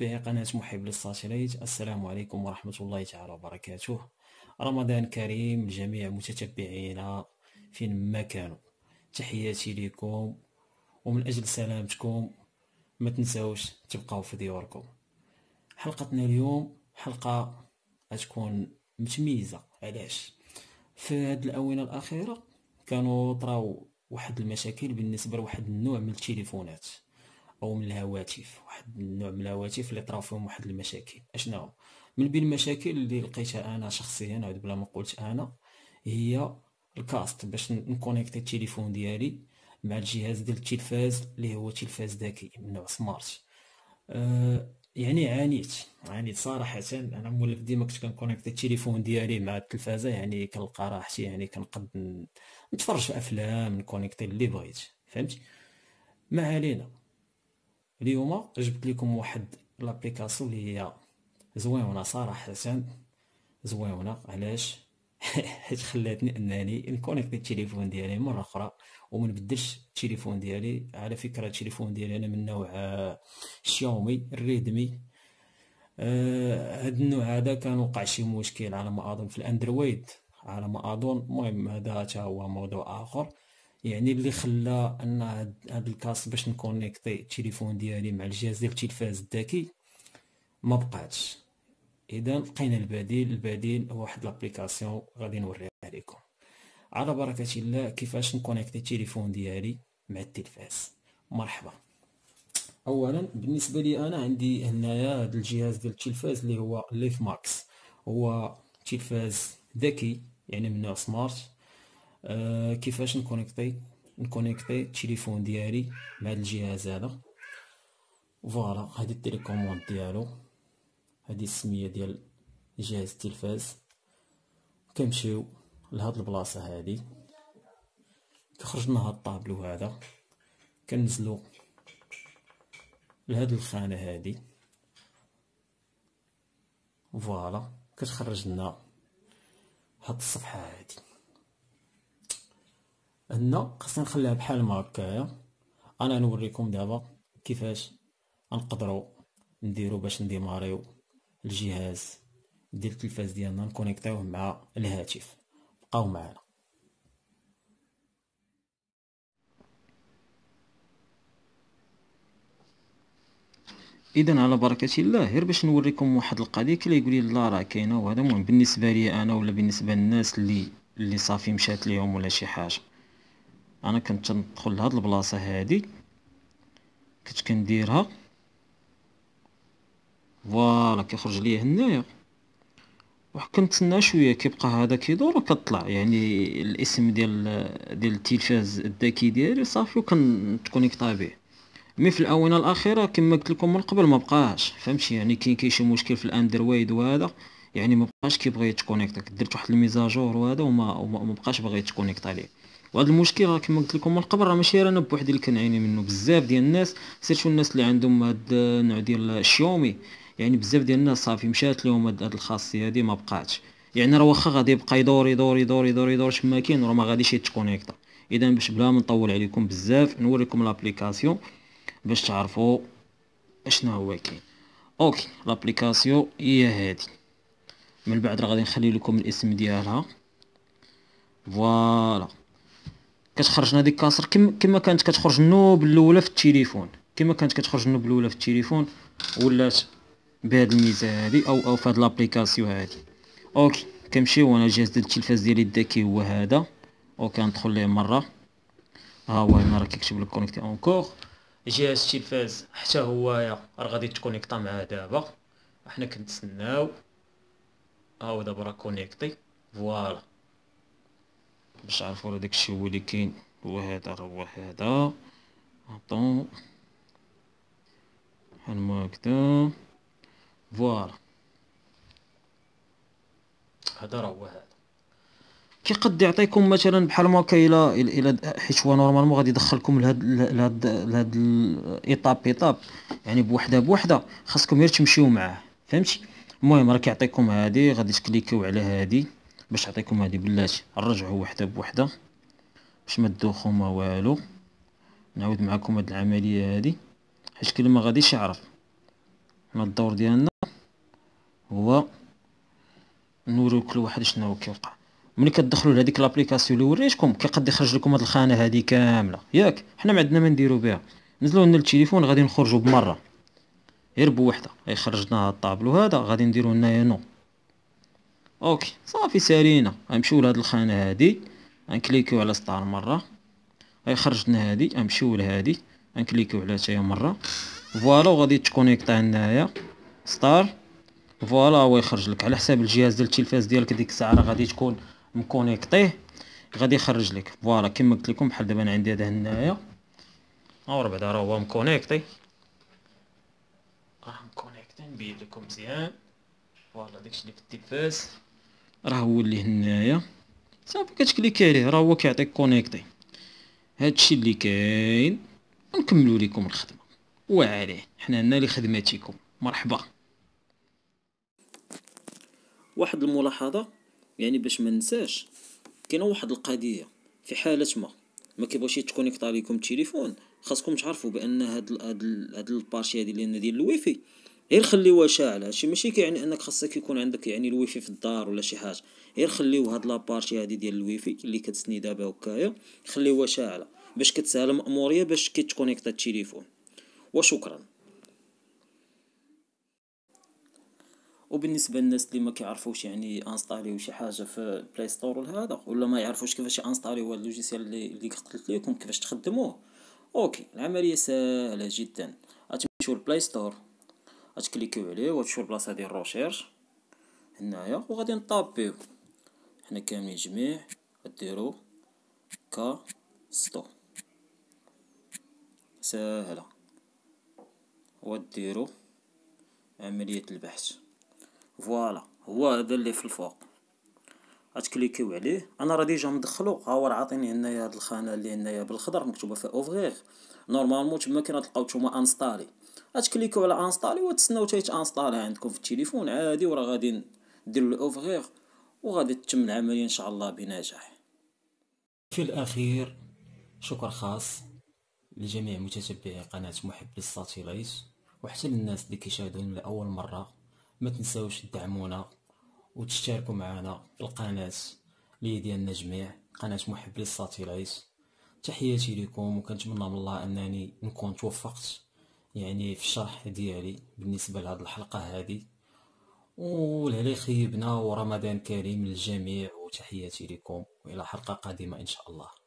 به قناة محب للساتلايت السلام عليكم ورحمة الله تعالى وبركاته رمضان كريم لجميع متتبعينا في ما كانوا تحياتي لكم ومن أجل سلامتكم ما تنساوش تبقاو في ديوركم حلقتنا اليوم حلقة غتكون متميزة علاش في هاد الآونة الأخيرة كانوا طراو واحد المشاكل بالنسبة لواحد النوع من التليفونات او من الهواتف واحد النوع من الهواتف اللي طراو فيهم واحد المشاكل اشنو من بين المشاكل اللي لقيتها انا شخصيا عاد بلا ما قلت انا هي الكاست باش نكونيكتي التليفون ديالي مع الجهاز ديال التلفاز اللي هو تلفاز ذكي من نوع سمارت أه يعني عانيت عانيت صراحة أنا مولف ديما كنت كنكونيكتي التليفون ديالي مع التلفازة يعني كنلقى راحتي يعني كنقد نتفرج في أفلام نكونيكتي اللي بغيت فهمت ما علينا اليوم جبت لكم واحد لابليكاسيون اللي هي زويونه صراحه حسن زويونه علاش حيت خلاتني انني نكونيكتي التليفون ديالي مره اخرى وما نبدلش التليفون ديالي على فكره التليفون ديالي انا من نوع آه، شاومي الريدمي آه، هاد النوع هذا كان وقع شي مشكل على ما اظن في الاندرويد على ما اظن المهم هذا حتى هو موضوع اخر يعني اللي خلى ان هاد الكاس باش نكونيكتي التليفون ديالي مع الجهاز ديال التلفاز الذكي ما بقاتش اذا لقينا البديل البديل هو واحد لابليكاسيون غادي نوريها لكم على بركه الله كيفاش نكونيكتي التليفون ديالي مع التلفاز مرحبا اولا بالنسبه لي انا عندي هنايا هذا الجهاز ديال التلفاز اللي هو ليف ماكس هو تلفاز ذكي يعني نوع سمارت آه، كيفاش نكونيكتي نكونيكتي التليفون ديالي مع الجهاز هذا فوالا هادي التليكوموند ديالو هادي السميه ديال جهاز التلفاز كنمشيو لهاد البلاصه هادي كنخرج من هاد الطابلو هذا كنزلو لهاد الخانه هادي فوالا كتخرج لنا هاد الصفحه هادي هنا خاصني نخليها بحال ما هكايا انا نوريكم دابا كيفاش نقدروا نديرو باش نديماريو الجهاز ديال التلفاز ديالنا نكونيكتيوه مع الهاتف بقاو معنا اذا على بركه الله غير باش نوريكم واحد القضيه كيقول لي لا راه كاينه وهذا مهم بالنسبه لي انا ولا بالنسبه للناس اللي اللي صافي مشات ليهم ولا شي حاجه انا كنت ندخل لهاد البلاصه هادي كنت كنديرها فوالا كيخرج ليا هنايا وكنتسنى شويه كيبقى هذا كيدور وكطلع يعني الاسم ديال ديال التلفاز الذكي ديالي صافي وكنتكونيكطا به مي في الاونه الاخيره كما قلت لكم من قبل ما بقاش فهمتي يعني كاين كاين شي مشكل في الاندرويد وهذا يعني ما بقاش كيبغي يتكونيكطا درت واحد الميزاجور وهذا وما وما بقاش باغي يتكونيكطا عليه وهاد المشكل راه كما قلت لكم قبل راه ماشي انا بوحدي اللي كنعاني منه بزاف ديال الناس سيرتو الناس اللي عندهم هاد النوع ديال الشيومي يعني بزاف ديال الناس صافي مشات لهم هاد الخاصيه هادي ما بقاتش يعني راه واخا غادي يبقى يدور يدور يدور يدور يدور تما كاين راه ما غاديش يتكونيكتا اذا باش بلا ما نطول عليكم بزاف نوريكم لابليكاسيون باش تعرفوا اشنو هو كاين اوكي لابليكاسيون هي هادي من بعد راه غادي نخلي لكم الاسم ديالها فوالا كتخرجنا ديك كاسر كما كم كانت كتخرج النوب الاولى في التليفون كما كانت كتخرج النوب الاولى في التليفون ولات بهاد الميزه هذه او او في هذه لابليكاسيون هذه اوكي كنمشي انا جهزت التلفاز ديالي الذكي هو هذا ندخل ليه مره ها هو هنا راه كيكتب لك كونيكتي اونكور جهاز التلفاز حتى هو راه غادي تكونيكطا معاه دابا حنا كنتسناو ها هو دابا راه كونيكتي فوالا باش عرفوا راه داكشي هو اللي كاين هو هذا راه هو هذا اطون بحال ما هكدا فوالا هذا راه هو هذا كي قد يعطيكم مثلا بحال ما الا الى حيت هو نورمالمون غادي يدخلكم لهاد لهاد لهاد الايطاب ايطاب يعني بوحده بوحده خاصكم غير تمشيو معاه فهمتي المهم راه كيعطيكم هادي غادي تكليكيو على هادي باش نعطيكم هذه بلاتي نرجعو وحده بوحده باش ما تدوخو ما والو نعاود معكم هاد العمليه هادي حيت كل ما غاديش يعرف ما الدور ديالنا هو نوريو كل واحد شنو كيوقع ملي كتدخلوا لهذيك لابليكاسيون اللي وريتكم كيقد يخرج لكم هاد الخانه هادي كامله ياك حنا ما عندنا ما نديرو بها نزلوا لنا التليفون غادي نخرجوا بمره غير بوحده غيخرجنا هاد الطابلو هذا غادي نديروا هنايا نو اوكي صافي سالينا غنمشيو لهاد الخانه هادي غنكليكيو على ستار مره غيخرجنا هادي غنمشيو لهادي غنكليكيو على تايا مره فوالا وغادي تكونيكطي هنايا ستار فوالا هو يخرج لك على حساب الجهاز ديال التلفاز ديالك ديك الساعه راه غادي تكون مكونيكطيه غادي يخرج لك فوالا كما قلت لكم بحال دابا انا عندي هذا هنايا اور بعدا راه هو مكونيكطي راه مكونيكطي نبين لكم مزيان فوالا داكشي اللي في التلفاز راه هو اللي هنايا صافي كتكليك عليه راه هو كيعطيك كونيكتي هادشي اللي كاين نكملوا لكم الخدمه وعليه حنا هنا لخدمتكم مرحبا واحد الملاحظه يعني باش ما ننساش كاينه واحد القضيه في حاله ما ما كيبغيش يتكونيكطا ليكم التليفون خاصكم تعرفوا بان هاد هاد, هاد البارشي هادي اللي ديال الويفي غير خليوها شاعله هادشي ماشي كيعني انك خاصك يكون عندك يعني الويفي في الدار ولا شي حاجه غير خليو هاد لابارتي هادي ديال الويفي اللي كتسني دابا هكايا خليوها شاعله باش كتسهل الماموريه باش كيتكونيكتا التليفون وشكرا وبالنسبه للناس اللي ما كيعرفوش يعني انستاليو شي حاجه في بلاي ستور ولا هذا ولا ما يعرفوش كيفاش انستاليو هاد اللوجيسيال اللي اللي قلت لكم كيفاش تخدموه اوكي العمليه سهله جدا غتمشيو للبلاي ستور غتكليكيو عليه وغتمشيو البلاصه ديال الروشيرش هنايا وغادي نطابيو حنا كاملين جميع غديرو كا ستو ساهله وديرو عمليه البحث فوالا هو هذا اللي في الفوق غتكليكيو عليه انا راه ديجا مدخلو ها هو عاطيني هنايا هاد الخانه اللي هنايا بالخضر مكتوبه فيها اوفغيغ نورمالمون تما كاين غتلقاو نتوما انستالي غتكليكو على انستالي وتسناو حتى يتانستالي عندكم في التليفون عادي وراه غادي ديروا الاوفغيغ وغادي تتم العمليه ان شاء الله بنجاح في الاخير شكر خاص لجميع متتبعي قناه محب الساتيلايت وحتى للناس اللي كيشاهدونا لاول مره ما تنساوش تدعمونا وتشتركوا معنا في القناه اللي ديالنا جميع قناه محب الساتلايت تحياتي لكم وكنتمنى من الله انني نكون توفقت يعني في الشرح ديالي بالنسبة لهاد الحلقة هذه ولهلا خيبنا ورمضان كريم للجميع وتحياتي لكم وإلى حلقة قادمة إن شاء الله